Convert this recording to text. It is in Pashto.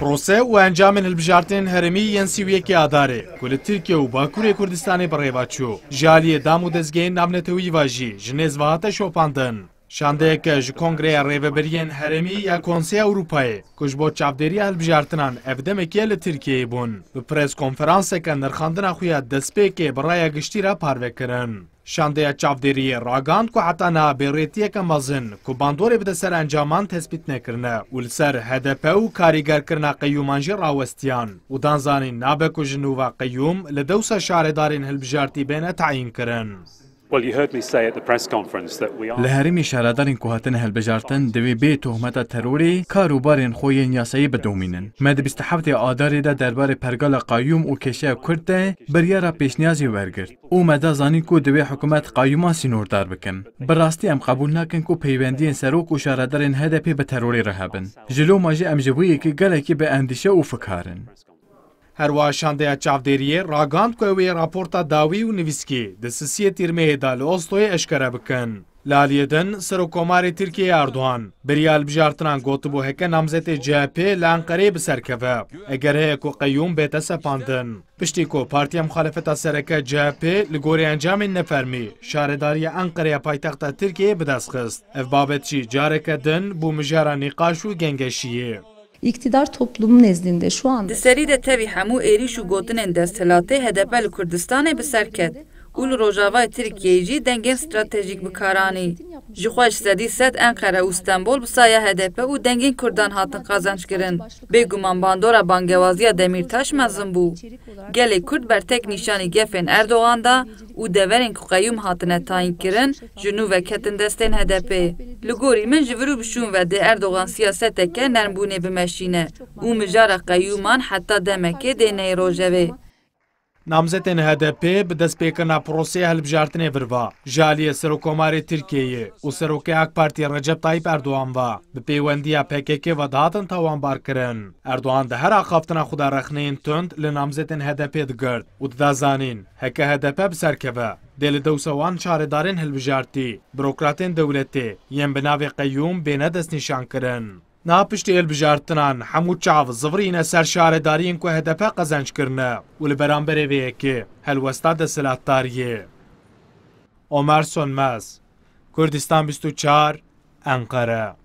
پرۆسە و ئەنجامن هەلبژارتن هەرمی یەنسی ویەکی ئادارێ کو لە ترکیە و باکووری کوردستانی بڕێوە چوو ژالیە دام و دەستگەین نامنەتەوەی واژی ژنێز بەهاتە شۆپاندن شاندەیەکە ji کۆنگرەیە ڕێبەبەریەن هەرمی یا کۆنسیە ئەوروپایە کوش بۆ چاودێری هەلبژارتنان ئەفدەمێکیە لە ترکیەیە بوون bi پرێز کۆنفرانسێکە نرخاندنا خویا دەستپێکێ بڕایە گشتیرە پارێکردن. شاندەیە چاودێریە ڕاگاند کو حتانا بێڕێتیەکە مەزن کو باندۆرێ بدەسەر ئەنجامان تەسبیت نەکردە و لەسەر هەدەپە و کاریگەرکردنا قەیومانژی ڕاوەستیان و دانزانین نابەکوژن و وا قەیوم لە دەوسە شارەدارین هەلبژارتی بێنە تعینکردن. لە هەرمی شارادارین کوهاتنە هەلبژارتن دەوێ بێ تۆحمەتە تەروری کار و بارێن خۆیان یاسایی بدومینن مەدەبیستحفتێ ئادارێدا دەربارەی پەرگەلە قایوم و کێشەیە کورتە بەریارە پێشنیازی وەرگرت و مەدازانین و دەوێ حکوومەت قایوما سینۆردار بکەن بەڕاستی ئەم قبول ناکەن و پەیوەندیان سەرۆک و شارادارێن هەدەپێ بە تەروری ڕەهبن ژلو ماژی ئەمژبوویەکی گەلێکی بە ئەندیشە و فکارن. Herwaşandeya çavderiye ragand ku ew ê raporta dawî û nivîskî di sisiyê tîrmeyê da li Osloyê eşkere bikin. Laliyê din serokomarê Tirkiye Erdoğan, biryal bijartinan gotibû heke namzetê CHP li Enqereyê bi serkeve, eger heye ku qeyûm bête sepandin. Piştî ku Partiya Muxalefeta Sereke CHP li gorê encamên nefermî, şaredariya Enqereya paytexta Tirkiyeyê bidestxist. Ev babet jî careke din bû mijara nîqaş û gengeşiyê. iktidar toplumu nezdinde şu anda. Diserî de tevî hemû êrîş û gotinên desthilâtê HDP li Kurdistanê bi Ul Rojava Tirkiyeyji dengên stratejik bikarani. Ji xweş sedî sed Enqere û Stenbol bisaya HDP û dengên Kurdan hatin qazanç kirin. Bêguman bandora bangewaziya Demirtaş mezin bû. Gelê Kurd bertek nîşanî gefên Erdoğan da û deverên ku qeyûm hatine tayin kirin, ji nû veketin destên HDP. Li gorî min ji vir û bişûn vedê Erdoğan siyaseteke nermbûnê bimeşîne û mijara qeyûman heta demekê dê ney Rojavê. E. نامزدن هدپ بدست پیکان پروسی هلبجارتن ورفا جالی سرکوماری ترکیه او سرکه اک پارتی رجب تایپ اردوان و به پیوندی و داتن توان بار کرن اردوان ده هر اخافتن خدا رخنین تند لنامزدن هدپ دگرد او دازانین هکه هدپ بسرکوه دل دوسوان چاردارن هلبجارتی بروکراتن دولتی یم بناوی قیوم بیند نشان کرن ناپشتی ئێلبژارتنان هەموو چاو زڕینە سەر شارەدارین کو هەدەپە قەزەنجکردە و کی که هل هەلوەستا امرسون عمر کردستان کوردستان 24 انقره